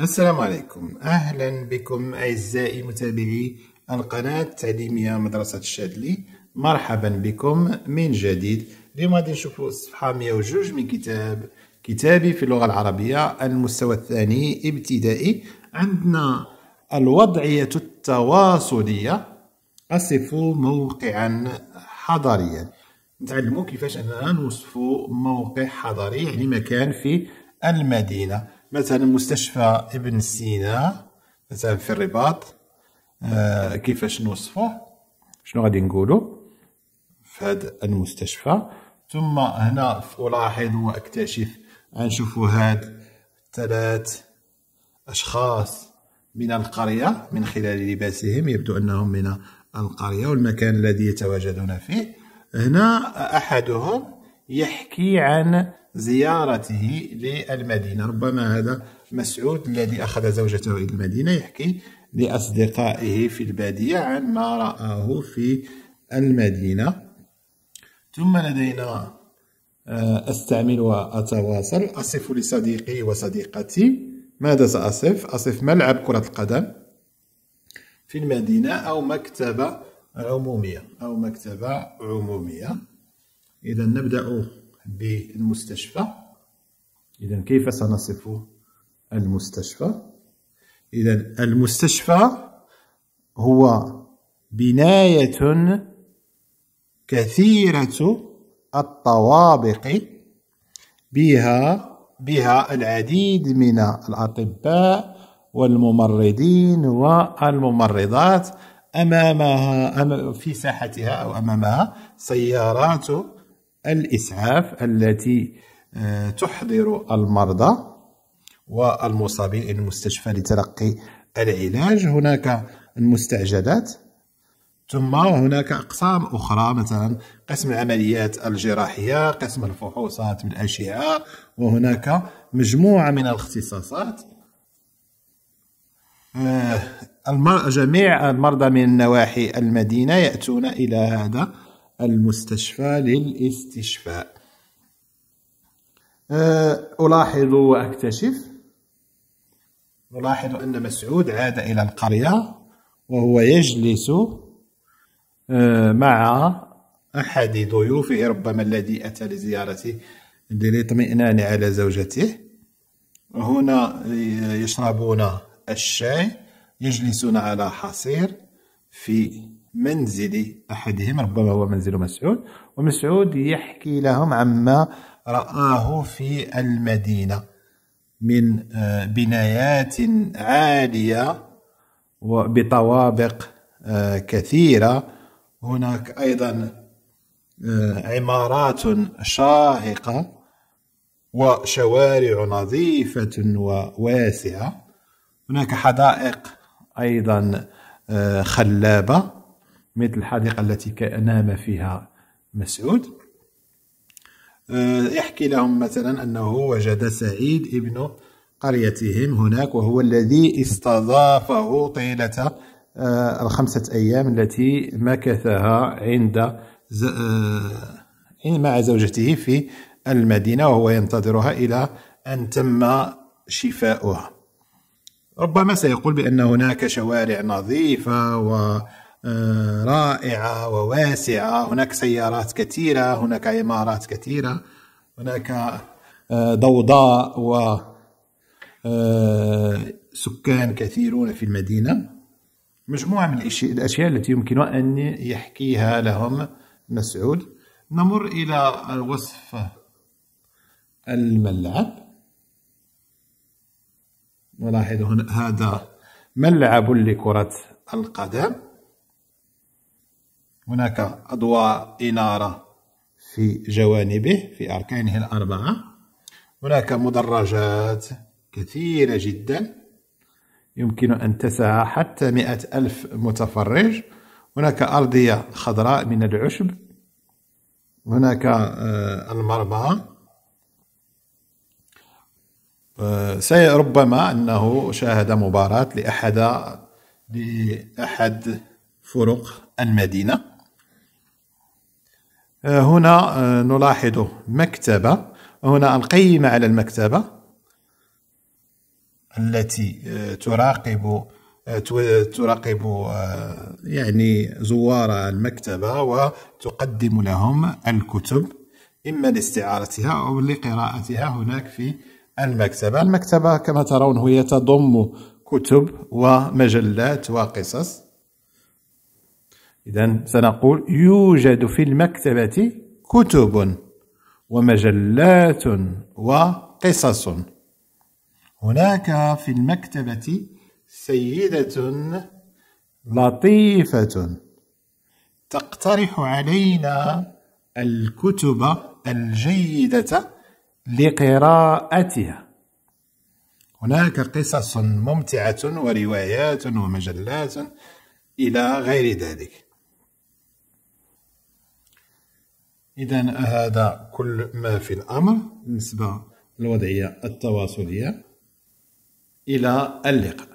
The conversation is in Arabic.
السلام عليكم أهلا بكم أعزائي متابعي القناة التعليمية مدرسة الشادلي مرحبا بكم من جديد اليوم غادي نشوفوا مية 102 من كتاب كتابي في اللغة العربية المستوى الثاني ابتدائي عندنا الوضعية التواصلية أصف موقعا حضريا نتعلموا كيفاش أننا نوصفو موقع حضري يعني مكان في المدينة مثلا مستشفى ابن سينا مثلا في الرباط آه كيفاش نوصفه شنو غادي نقولوا في هذا المستشفى ثم هنا ألاحظ وأكتشف غنشوفوا هاد ثلاث أشخاص من القرية من خلال لباسهم يبدو أنهم من القرية والمكان الذي يتواجدون فيه هنا أحدهم يحكي عن زيارته للمدينة ربما هذا مسعود الذي أخذ زوجته إلى المدينة يحكي لأصدقائه في البادية عن ما رآه في المدينة ثم لدينا آه، أستعمل وأتواصل أصف لصديقي وصديقتي ماذا سأصف؟ أصف ملعب كرة القدم في المدينة أو مكتبة عمومية أو مكتبة عمومية إذا نبدأ بالمستشفى إذا كيف سنصف المستشفى إذا المستشفى هو بناية كثيرة الطوابق بها بها العديد من الأطباء والممرضين والممرضات أمامها في ساحتها أو أمامها سيارات الإسعاف التي آه، تحضر المرضى والمصابين إلى المستشفى لتلقي العلاج هناك المستعجلات ثم هناك أقسام أخرى مثلا قسم العمليات الجراحية قسم الفحوصات بالأشعة وهناك مجموعة من الاختصاصات آه، جميع المرضى من نواحي المدينة يأتون إلى هذا المستشفى للاستشفاء أه، ألاحظ وأكتشف نلاحظ أن مسعود عاد إلى القرية وهو يجلس أه، مع أحد ضيوفه ربما الذي أتى لزيارته للاطمئنان على زوجته هنا يشربون الشاي يجلسون على حصير في منزل أحدهم ربما هو منزل مسعود ومسعود يحكي لهم عما رآه في المدينة من آه، بنايات عالية وبطوابق آه، كثيرة هناك أيضا آه، عمارات شاهقة وشوارع نظيفة وواسعة هناك حدائق أيضا خلابة مثل الحديقة التي نام فيها مسعود يحكي آه، لهم مثلا أنه وجد سعيد ابن قريتهم هناك وهو الذي استضافه طيلة آه، الخمسة أيام التي مكثها آه، عند مع زوجته في المدينة وهو ينتظرها إلى أن تم شفاؤها ربما سيقول بأن هناك شوارع نظيفة و رائعة وواسعة هناك سيارات كثيرة هناك عمارات كثيرة هناك آه، ضوضاء و آه، سكان كثيرون في المدينة مجموعة من الأشياء التي يمكن أن يحكيها لهم مسعود نمر إلى وصف الملعب نلاحظ هنا هذا ملعب لكرة القدم هناك أضواء إنارة في جوانبه في أركانه الأربعة هناك مدرجات كثيرة جدا يمكن أن تسع حتى مئة ألف متفرج هناك أرضية خضراء من العشب هناك آه، المرمى آه، ربما أنه شاهد مباراة لأحد لأحد فرق المدينة آه، هنا آه، نلاحظ مكتبة هنا القيمة على المكتبة التي آه، تراقب تراقب يعني زوار المكتبة وتقدم لهم الكتب إما لاستعارتها أو لقراءتها هناك في المكتبة المكتبة كما ترون هي تضم كتب ومجلات وقصص إذا سنقول يوجد في المكتبة كتب ومجلات وقصص هناك في المكتبة سيدة لطيفة تقترح علينا الكتب الجيدة لقراءتها هناك قصص ممتعة وروايات ومجلات إلى غير ذلك إذا هذا كل ما في الأمر بالنسبة للوضعية التواصلية إلى اللقاء